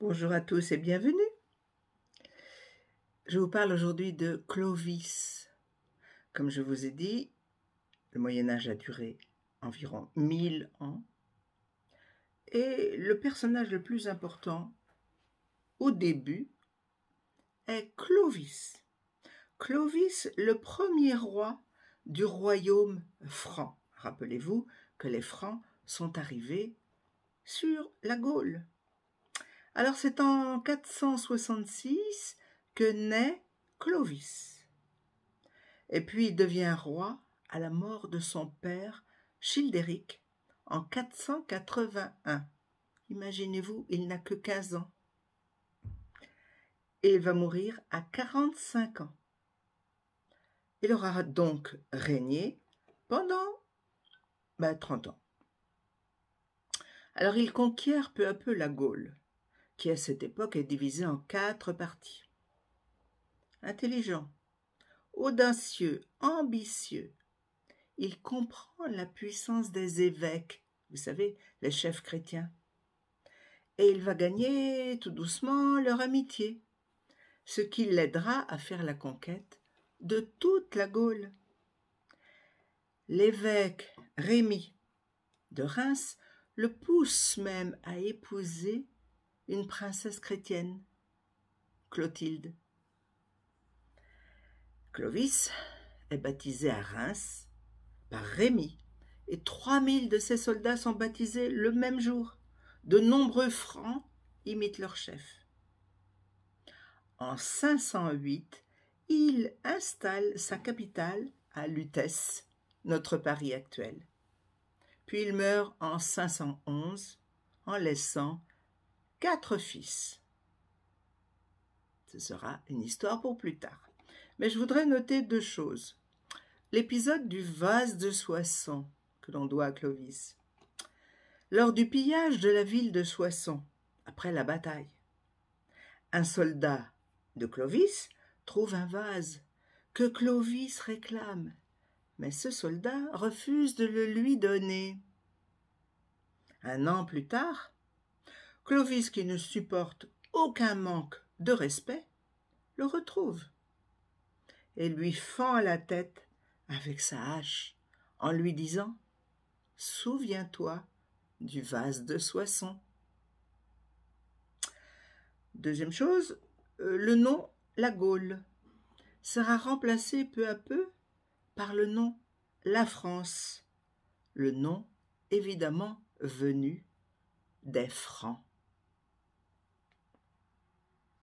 Bonjour à tous et bienvenue. Je vous parle aujourd'hui de Clovis. Comme je vous ai dit, le Moyen Âge a duré environ 1000 ans. Et le personnage le plus important au début est Clovis. Clovis, le premier roi du royaume franc. Rappelez-vous que les Francs sont arrivés sur la Gaule, alors c'est en 466 que naît Clovis. Et puis il devient roi à la mort de son père Childéric en 481. Imaginez-vous, il n'a que 15 ans. Et il va mourir à 45 ans. Il aura donc régné pendant 30 ben, ans. Alors il conquiert peu à peu la Gaule qui à cette époque est divisé en quatre parties. Intelligent, audacieux, ambitieux, il comprend la puissance des évêques, vous savez, les chefs chrétiens, et il va gagner tout doucement leur amitié, ce qui l'aidera à faire la conquête de toute la Gaule. L'évêque Rémi de Reims le pousse même à épouser une princesse chrétienne, Clotilde. Clovis est baptisé à Reims par Rémi et 3000 de ses soldats sont baptisés le même jour. De nombreux francs imitent leur chef. En 508, il installe sa capitale à Lutèce, notre Paris actuel. Puis il meurt en 511 en laissant quatre fils. Ce sera une histoire pour plus tard. Mais je voudrais noter deux choses. L'épisode du vase de Soissons que l'on doit à Clovis. Lors du pillage de la ville de Soissons, après la bataille, un soldat de Clovis trouve un vase que Clovis réclame, mais ce soldat refuse de le lui donner. Un an plus tard, Clovis, qui ne supporte aucun manque de respect, le retrouve et lui fend la tête avec sa hache en lui disant Souviens-toi du vase de Soissons. Deuxième chose, euh, le nom La Gaule sera remplacé peu à peu par le nom La France, le nom évidemment venu des Francs.